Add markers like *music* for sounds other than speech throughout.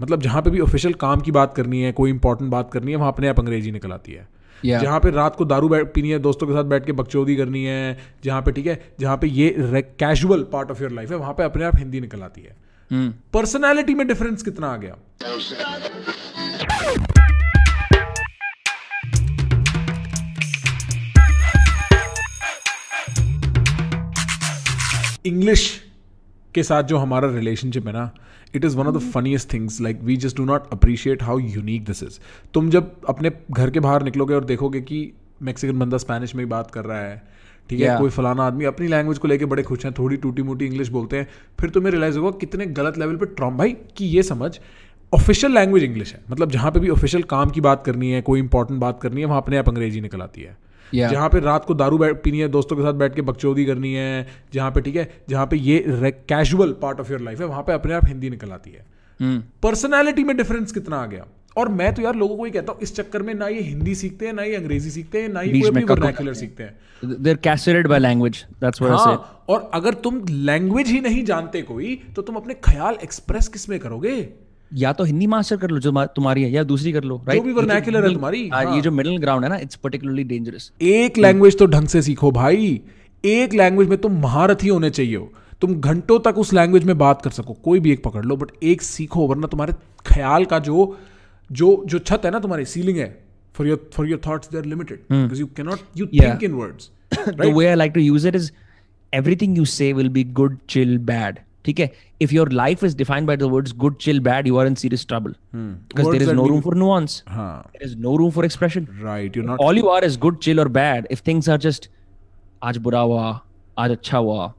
मतलब जहाँ पे भी ऑफिशियल काम की बात करनी है कोई इंपॉर्टेंट बात करनी है वहाँ अपने आप अंग्रेजी निकल आती है yeah. जहाँ पे रात को दारू बैठ पीनी है दोस्तों के साथ बैठ के बकचौदी करनी है जहाँ पे ठीक है जहाँ पे ये casual part of your life है वहाँ पे अपने आप हिंदी निकल आती है पर्सनैलिटी hmm. में डिफरेंस कितना आ गया इंग्लिश के साथ जो हमारा रिलेशनशिप है ना it is one of the funniest things like we just do not appreciate how unique this is तुम जब अपने घर के बाहर निकलोगे और देखोगे कि मैक्सिकन बंदा स्पेनिश में बात कर रहा है ठीक yeah. है कोई फलाना आदमी अपनी लैंग्वेज को लेके बड़े खुश हैं थोड़ी टूटी मोटी इंग्लिश बोलते हैं फिर तुम्हें रियलाइज होगा कितने गलत लेवल पर ट्रॉम भाई कि ये समझ ऑफिशियल लैंग्वेज इंग्लिश है मतलब जहाँ पे भी ऑफिशियल काम की बात करनी है कोई इंपॉर्टेंट बात करनी है वहाँ अपने आप अंग्रेजी निकल आती है yeah. जहाँ पे रात को दारू पीनी है दोस्तों के साथ बैठ के बकचौदी करनी है जहाँ पे ठीक है जहाँ पे ये casual part of your life है वहाँ पे अपने आप हिंदी निकल आती है पर्सनैलिटी hmm. में डिफरेंस कितना आ गया और मैं तो यार लोगों को ही कहता हूँ इस चक्कर में ना ये हिंदी सीखते हैं ना ये अंग्रेजी सीखते हैं ना ही कोई सीखते हैं हाँ, और अगर तुम लैंग्वेज ही नहीं जानते कोई तो तुम अपने ख्याल एक्सप्रेस किस में करोगे या तो हिंदी मास्टर कर लो जो तुम्हारी है या दूसरी कर लो राइट जो भी वर्नाक्युलर है तुम्हारी आ, हाँ। ये हाँ। जो मिडिल ग्राउंड है ना इट्स पर्टिकुलरली डेंजरस एक लैंग्वेज तो ढंग से सीखो भाई एक लैंग्वेज में तुम महारथी होने चाहिए हो तुम घंटों तक उस लैंग्वेज में बात कर सको कोई भी एक पकड़ लो बट एक सीखो वरना तुम्हारे ख्याल का जो जो जो छत है ना तुम्हारी सीलिंग है for your for your thoughts they are limited because you can not you think in words the way I like to use it is everything you say will be good chill bad ठीक है if your life is defined by the words good chill bad you are in serious trouble because there is no room for nuance there is no room for expression right you not all you are is good chill और bad if things are just आज बुरा हुआ आज अच्छा हुआ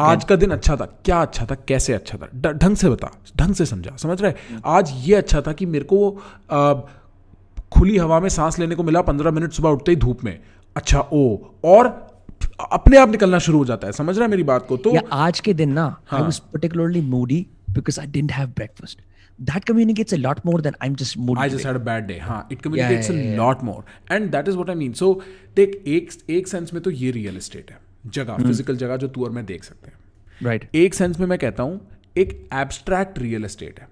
आज का दिन अच्छा था क्या अच्छा था कैसे अच्छा था ढंग से बता ढंग से समझा समझ रहे hmm. आज ये अच्छा था कि मेरे को आ, खुली हवा में सांस लेने को मिला पंद्रह मिनट सुबह उठते ही धूप में अच्छा ओ और अपने आप निकलना शुरू हो जाता है समझ रहा है मेरी बात को तो yeah, आज के दिन ना I was particularly moody because I didn't have breakfast that communicates a lot more than I'm just moody. I just had a bad day. हाँ, it communicates yeah, yeah, yeah, a lot more, and that is what I mean. So देख एक एक sense में तो ये real estate है जगह physical hmm. जगह जो तू और मैं देख सकते हैं राइट right. एक सेंस में मैं कहता हूँ एक एब्स्ट्रैक्ट रियल एस्टेट है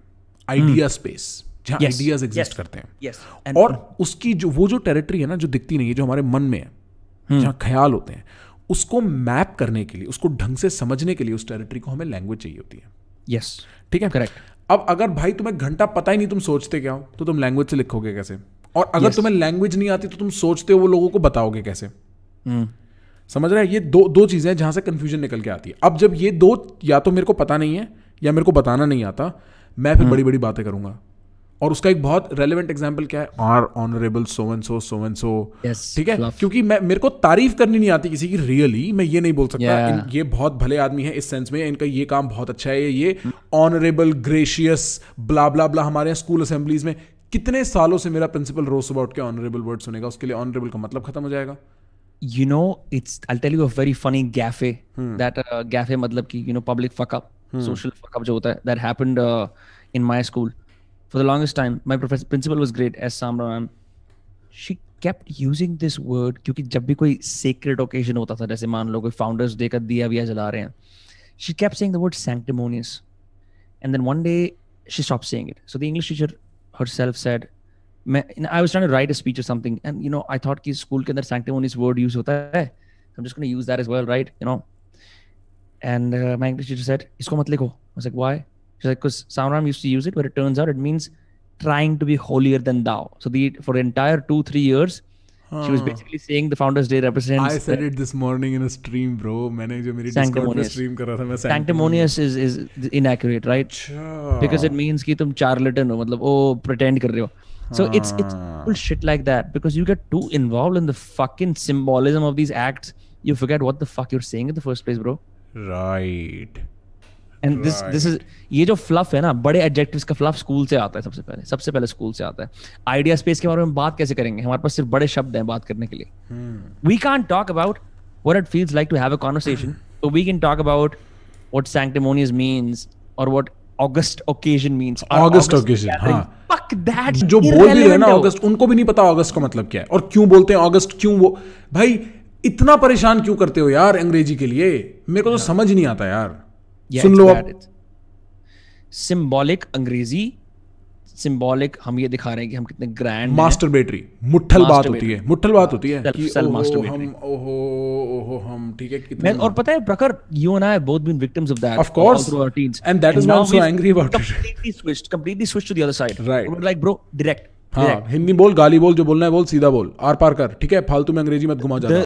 आइडिया hmm. स्पेस जहाँ आइडियाज एग्जिस्ट करते हैं yes. And, और उसकी जो वो जो टेरिटरी है ना जो दिखती नहीं है जो हमारे मन में है hmm. जहाँ ख्याल होते हैं उसको मैप करने के लिए उसको ढंग से समझने के लिए उस टेरिटरी को हमें लैंग्वेज चाहिए होती है यस ठीक है करेक्ट अब अगर भाई तुम्हें घंटा पता ही नहीं तुम सोचते क्या हो तो तुम लैंग्वेज से लिखोगे कैसे और अगर yes. तुम्हें लैंग्वेज नहीं आती तो तुम सोचते हो वो लोगों को बताओगे कैसे mm. समझ रहे हैं ये दो दो चीज़ें हैं जहां से कंफ्यूजन निकल के आती है अब जब ये दो या तो मेरे को पता नहीं है या मेरे को बताना नहीं आता मैं फिर mm. बड़ी बड़ी बातें करूंगा और उसका एक बहुत रेलिवेंट एग्जाम्पल क्या है our honourable so and so so and so ठीक है love. क्योंकि मैं मेरे को तारीफ करनी नहीं आती किसी की रियली really, मैं ये नहीं बोल सकता yeah. इन, ये बहुत भले आदमी है इस सेंस में इनका ये काम बहुत अच्छा है ये ऑनरेबल ग्रेशियस ब्ला ब्ला ब्ला हमारे यहाँ स्कूल असेंबलीज में कितने सालों से मेरा प्रिंसिपल रोस अबाउट के ऑनरेबल वर्ड सुनेगा उसके लिए ऑनरेबल का मतलब खत्म हो जाएगा you know it's I tell you a very funny gaffe that gaffe मतलब कि you know public fuckup social fuckup जो होता है that happened in my school for the longest time my professor principal was great s samra ma'am she kept using this word क्योंकि जब भी कोई sacred occasion होता था जैसे मान लो कोई founders day का दिया विया जला रहे हैं she kept saying the word sanctimonious and then one day she stopped saying it so the english teacher herself said I was trying to write a speech or something and you know I thought कि school के अंदर sanctimonious word use होता है so I'm just going to use that as well right you know and uh, my English teacher said इसको मत लिखो I was like why She's like, because Sauron used to use it, but it turns out it means trying to be holier than thou. So the for the entire two three years. She was basically saying the Founders Day represents. I said it this morning in a stream, bro. मैंने जो मेरी Discord पे stream कर रहा sanctimonious is is inaccurate, right? Because it means कि तुम charlatan हो मतलब oh, pretend कर रहे So हाँ. it's it's bullshit like that because you get too involved in the fucking symbolism of these acts, you forget what the fuck you're saying in the first place, bro. Right. And this this is ये जो fluff है ना बड़े adjectives का fluff school से आता है सबसे पहले सबसे पहले स्कूल से आता है आइडिया स्पेस के बारे में बात कैसे करेंगे हमारे पास सिर्फ बड़े शब्द हैं बात करने के लिए we can talk about what it feels like to have a conversation *clears throat* so we can talk about what sanctimonious means और what august occasion means august occasion occasion हाँ. fuck that जो बोल भी रहे ना अगस्त उनको भी नहीं पता अगस्त का मतलब क्या है और क्यों बोलते हैं अगस्त क्यों वो भाई इतना परेशान क्यों करते हो यार अंग्रेजी के लिए मेरे को तो समझ नहीं आता यार yeah, सुन लो सिंबॉलिक अंग्रेजी सिंबॉलिक हम ये दिखा रहे हैं कि हम कितने ग्रैंड मास्टर बेटरी मुठल बात होती है मुठल बात होती है कि मास्टर हम ओहो ओहो हम ठीक है कितने और पता है Prakhar you and I both been victims of that of course through our and that is not so angry about it completely switched completely switched to the other side right like bro direct हाँ हिंदी बोल गाली बोल जो बोलना है बोल सीधा बोल आर पार कर ठीक है फालतू में अंग्रेजी मत घुमा जाना